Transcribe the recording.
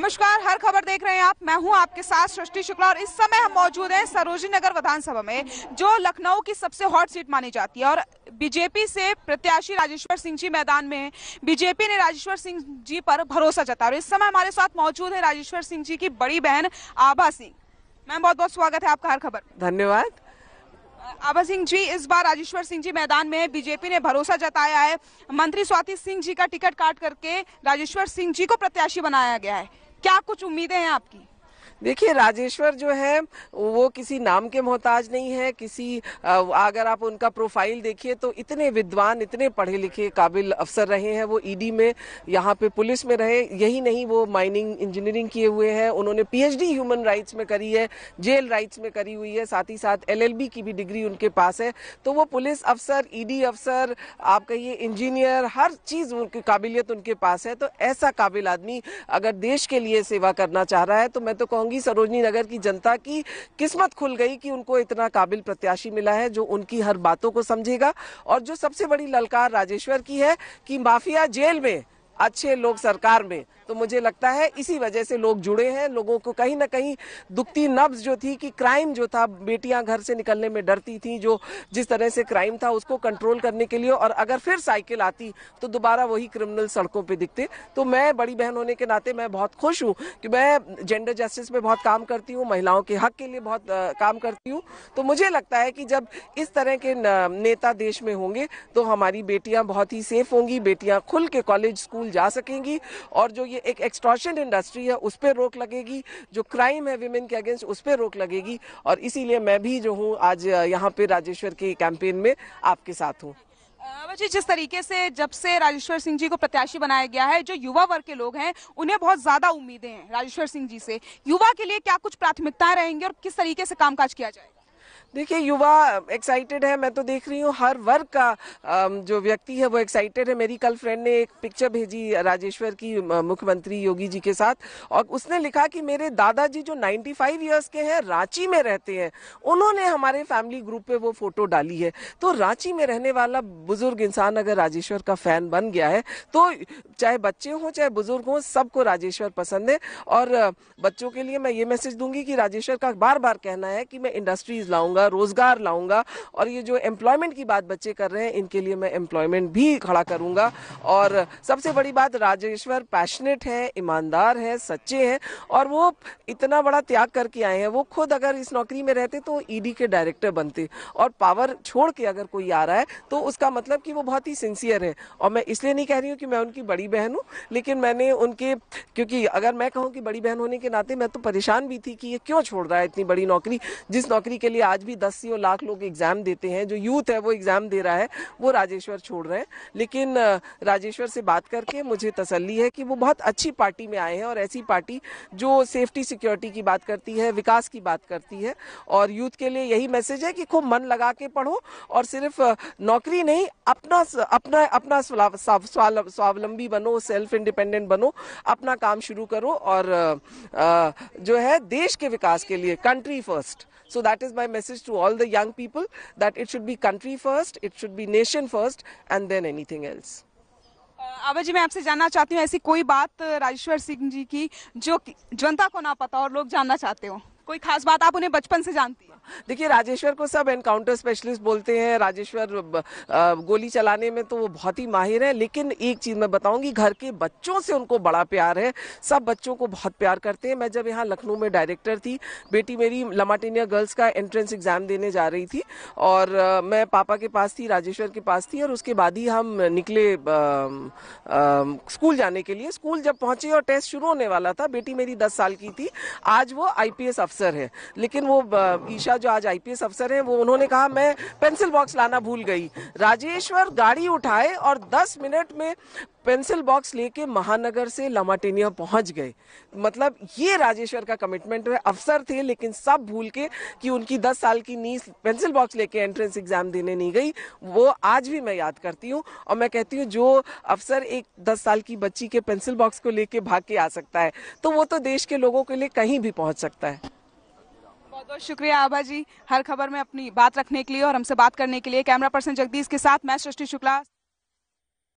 नमस्कार हर खबर देख रहे हैं आप मैं हूं आपके साथ सृष्टि शुक्ला और इस समय हम मौजूद हैं सरोजी नगर विधानसभा में जो लखनऊ की सबसे हॉट सीट मानी जाती है और बीजेपी से प्रत्याशी राजेश्वर सिंह जी मैदान में है बीजेपी ने राजेश्वर सिंह जी पर भरोसा जताया और इस समय हमारे साथ मौजूद है राजेश्वर सिंह जी की बड़ी बहन आभा सिंह मैम बहुत बहुत स्वागत है आपका हर खबर धन्यवाद आभा सिंह जी इस बार राजेश्वर सिंह जी मैदान में बीजेपी ने भरोसा जताया है मंत्री स्वाति सिंह जी का टिकट काट करके राजेश्वर सिंह जी को प्रत्याशी बनाया गया है क्या कुछ उम्मीदें हैं आपकी देखिए राजेश्वर जो है वो किसी नाम के मोहताज नहीं है किसी अगर आप उनका प्रोफाइल देखिए तो इतने विद्वान इतने पढ़े लिखे काबिल अफसर रहे हैं वो ईडी e में यहाँ पे पुलिस में रहे यही नहीं वो माइनिंग इंजीनियरिंग किए हुए हैं उन्होंने पीएचडी ह्यूमन राइट्स में करी है जेल राइट्स में करी हुई है साथ ही साथ एल की भी डिग्री उनके पास है तो वो पुलिस अफसर ईडी e अफसर आप कहिए इंजीनियर हर चीज़ उनकी काबिलियत उनके पास है तो ऐसा काबिल आदमी अगर देश के लिए सेवा करना चाह रहा है तो मैं तो कहूँगा कहूंगी सरोजनी नगर की जनता की किस्मत खुल गई कि उनको इतना काबिल प्रत्याशी मिला है जो उनकी हर बातों को समझेगा और जो सबसे बड़ी ललकार राजेश्वर की है कि माफिया जेल में अच्छे लोग सरकार में तो मुझे लगता है इसी वजह से लोग जुड़े हैं लोगों को कहीं ना कहीं दुखती नब्ज जो थी कि क्राइम जो था बेटियां घर से निकलने में डरती थी जो जिस तरह से क्राइम था उसको कंट्रोल करने के लिए और अगर फिर साइकिल आती तो दोबारा वही क्रिमिनल सड़कों पर दिखते तो मैं बड़ी बहन होने के नाते मैं बहुत खुश हूँ कि मैं जेंडर जस्टिस में बहुत काम करती हूँ महिलाओं के हक के लिए बहुत काम करती हूँ तो मुझे लगता है कि जब इस तरह के नेता देश में होंगे तो हमारी बेटियां बहुत ही सेफ होंगी बेटियां खुल के कॉलेज स्कूल स्कूल जा सकेंगी और जो ये एक एक्सट्रॉशन इंडस्ट्री है उस पर रोक लगेगी जो क्राइम है विमेन के अगेंस्ट उस पर रोक लगेगी और इसीलिए मैं भी जो हूँ आज यहाँ पे राजेश्वर के कैंपेन में आपके साथ हूँ जी जिस तरीके से जब से राजेश्वर सिंह जी को प्रत्याशी बनाया गया है जो युवा वर्ग के लोग हैं उन्हें बहुत ज्यादा उम्मीदें हैं राजेश्वर सिंह जी से युवा के लिए क्या कुछ प्राथमिकताएं रहेंगी और किस तरीके से कामकाज किया जाएगा देखिए युवा एक्साइटेड है मैं तो देख रही हूँ हर वर्ग का जो व्यक्ति है वो एक्साइटेड है मेरी कल फ्रेंड ने एक पिक्चर भेजी राजेश्वर की मुख्यमंत्री योगी जी के साथ और उसने लिखा कि मेरे दादाजी जो 95 फाइव ईयर्स के हैं रांची में रहते हैं उन्होंने हमारे फैमिली ग्रुप पे वो फोटो डाली है तो रांची में रहने वाला बुजुर्ग इंसान अगर राजेश्वर का फैन बन गया है तो चाहे बच्चे हों चाहे बुजुर्ग हों सबको राजेश्वर पसंद है और बच्चों के लिए मैं ये मैसेज दूंगी कि राजेश्वर का बार बार कहना है कि मैं इंडस्ट्रीज लाऊंगा लाऊंगा रोजगार लाऊंगा और ये जो एम्प्लॉयमेंट की बात बच्चे कर रहे हैं इनके लिए मैं एम्प्लॉयमेंट भी खड़ा करूंगा और सबसे बड़ी बात राजेश्वर पैशनेट है ईमानदार है सच्चे हैं और वो इतना बड़ा त्याग करके आए हैं वो खुद अगर इस नौकरी में रहते तो ईडी e के डायरेक्टर बनते और पावर छोड़ के अगर कोई आ रहा है तो उसका मतलब कि वो बहुत ही सिंसियर है और मैं इसलिए नहीं कह रही हूँ कि मैं उनकी बड़ी बहन हूँ लेकिन मैंने उनके क्योंकि अगर मैं कहूँ कि बड़ी बहन होने के नाते मैं तो परेशान भी थी कि ये क्यों छोड़ रहा है इतनी बड़ी नौकरी जिस नौकरी के लिए आज भी सौ लाख लोग एग्जाम देते हैं जो यूथ है वो एग्जाम दे रहा है वो राजेश्वर छोड़ रहे हैं लेकिन राजेश्वर से बात करके मुझे तसल्ली है कि वो बहुत अच्छी पार्टी में आए हैं और ऐसी पार्टी जो सेफ्टी सिक्योरिटी की बात करती है विकास की बात करती है और यूथ के लिए यही मैसेज है कि खूब मन लगा के पढ़ो और सिर्फ नौकरी नहीं अपना अपना अपना स्वावलंबी बनो सेल्फ इंडिपेंडेंट बनो अपना काम शुरू करो और जो है देश के विकास के लिए country first So that is my message to all the young people that it should be country first, it should be nation first, and then anything else. Abhay ji मैं आपसे जानना चाहती हूँ ऐसी कोई बात राजेश्वर सिंह जी की जो जनता को ना पता और लोग जानना चाहते हो कोई खास बात आप उन्हें बचपन से जानती देखिए राजेश्वर को सब एनकाउंटर स्पेशलिस्ट बोलते हैं राजेश्वर गोली चलाने में तो वो बहुत ही माहिर है लेकिन एक चीज़ मैं बताऊंगी घर के बच्चों से उनको बड़ा प्यार है सब बच्चों को बहुत प्यार करते हैं मैं जब यहाँ लखनऊ में डायरेक्टर थी बेटी मेरी लमाटिनिया गर्ल्स का एंट्रेंस एग्ज़ाम देने जा रही थी और मैं पापा के पास थी राजेश्वर के पास थी और उसके बाद ही हम निकले स्कूल जाने के लिए स्कूल जब पहुंचे और टेस्ट शुरू होने वाला था बेटी मेरी दस साल की थी आज वो आईपीएस अफसर है लेकिन वो ईशा जो आज आईपीएस अफसर हैं वो उन्होंने कहा मैं पेंसिल बॉक्स लाना भूल गई राजेश्वर गाड़ी उठाए और 10 मिनट में पेंसिल बॉक्स लेके महानगर से लमाटेनिया पहुंच गए मतलब ये राजेश्वर का कमिटमेंट है अफसर थे लेकिन सब भूल के कि उनकी 10 साल की नीस पेंसिल बॉक्स लेके एंट्रेंस एग्जाम देने नहीं गई वो आज भी मैं याद करती हूँ और मैं कहती हूँ जो अफसर एक 10 साल की बच्ची के पेंसिल बॉक्स को लेके भाग के आ सकता है तो वो तो देश के लोगों के लिए कहीं भी पहुँच सकता है बहुत शुक्रिया आभा जी हर खबर में अपनी बात रखने के लिए और हमसे बात करने के लिए कैमरा पर्सन जगदीश के साथ मैं सृष्टि शुक्ला